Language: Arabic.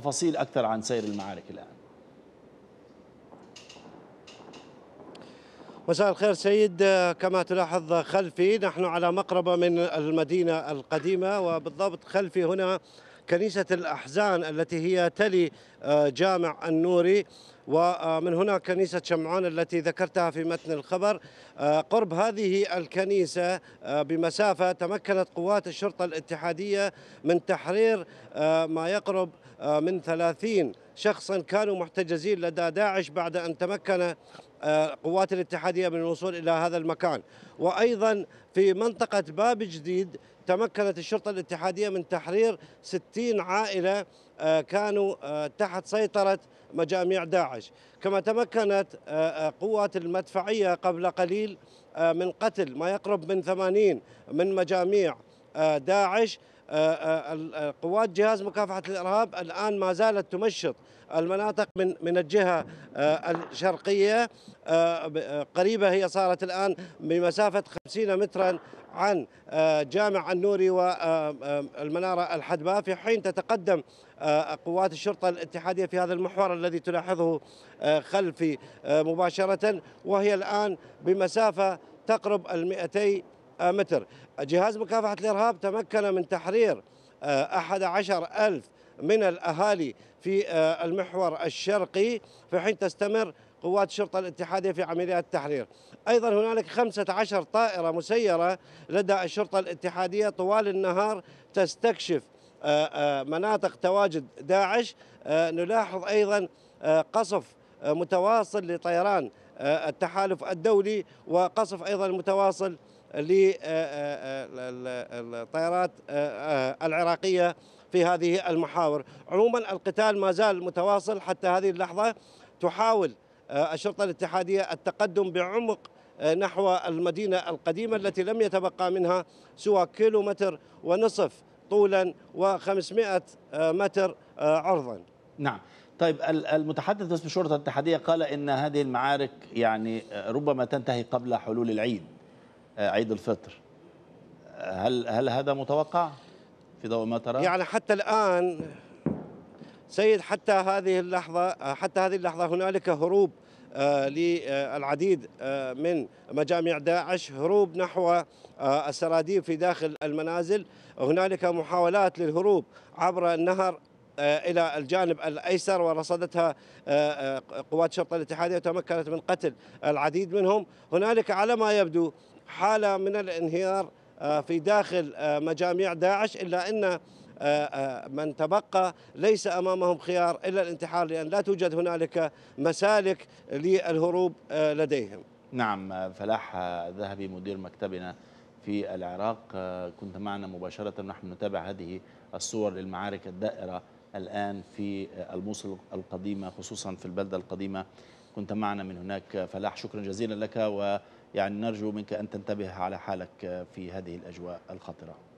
تفاصيل أكثر عن سير المعارك الآن مساء الخير سيد كما تلاحظ خلفي نحن على مقربة من المدينة القديمة وبالضبط خلفي هنا كنيسة الأحزان التي هي تلي آه، جامع النوري ومن هنا كنيسة شمعون التي ذكرتها في متن الخبر آه، قرب هذه الكنيسة آه، بمسافة تمكنت قوات الشرطة الاتحادية من تحرير ما يقرب من 30 شخصا كانوا محتجزين لدى داعش بعد أن تمكن قوات الاتحادية من الوصول إلى هذا المكان وأيضا في منطقة باب جديد تمكنت الشرطة الاتحادية من تحرير 60 عائلة آه، كانوا آه، تحت سيطرة مجاميع داعش كما تمكنت آه، قوات المدفعية قبل قليل من قتل ما يقرب من 80 من مجاميع داعش آه، آه، آه، قوات جهاز مكافحة الإرهاب الآن ما زالت تمشط المناطق من من الجهة الشرقية قريبة هي صارت الآن بمسافة 50 مترا عن جامع النوري والمنارة الحدباء في حين تتقدم قوات الشرطة الاتحادية في هذا المحور الذي تلاحظه خلفي مباشرة وهي الآن بمسافة تقرب ال 200 آه، متر جهاز مكافحة الإرهاب تمكن من تحرير 11 آه، ألف من الأهالي في آه، المحور الشرقي في حين تستمر قوات الشرطة الاتحادية في عمليات التحرير أيضا هنالك 15 طائرة مسيرة لدى الشرطة الاتحادية طوال النهار تستكشف مناطق تواجد داعش نلاحظ أيضا قصف متواصل لطيران التحالف الدولي وقصف أيضا متواصل للطائرات آه، آه، آه، العراقية في هذه المحاور عموما القتال ما زال متواصل حتى هذه اللحظة تحاول الشرطة الاتحادية التقدم بعمق نحو المدينة القديمة التي لم يتبقى منها سوى كيلومتر ونصف طولا و500 متر عرضا نعم طيب المتحدث باسم الشرطة الاتحادية قال إن هذه المعارك يعني ربما تنتهي قبل حلول العيد آه، عيد الفطر آه، هل هل هذا متوقع في ضوء ما ترى؟ يعني حتى الآن سيد حتى هذه اللحظة آه، حتى هذه اللحظة هنالك هروب للعديد من مجاميع داعش هروب نحو السراديب في داخل المنازل هنالك محاولات للهروب عبر النهر الى الجانب الايسر ورصدتها قوات الشرطه الاتحاديه وتمكنت من قتل العديد منهم هنالك على ما يبدو حاله من الانهيار آه، في داخل آه، مجاميع داعش الا ان آه، من تبقى ليس امامهم خيار الا الانتحار لان لا توجد هنالك مسالك للهروب لديهم. نعم فلاح ذهبي مدير مكتبنا في العراق كنت معنا مباشره ونحن نتابع هذه الصور للمعارك الدائره الان في الموصل القديمه خصوصا في البلده القديمه كنت معنا من هناك فلاح شكرا جزيلا لك و يعني نرجو منك أن تنتبه على حالك في هذه الأجواء الخطرة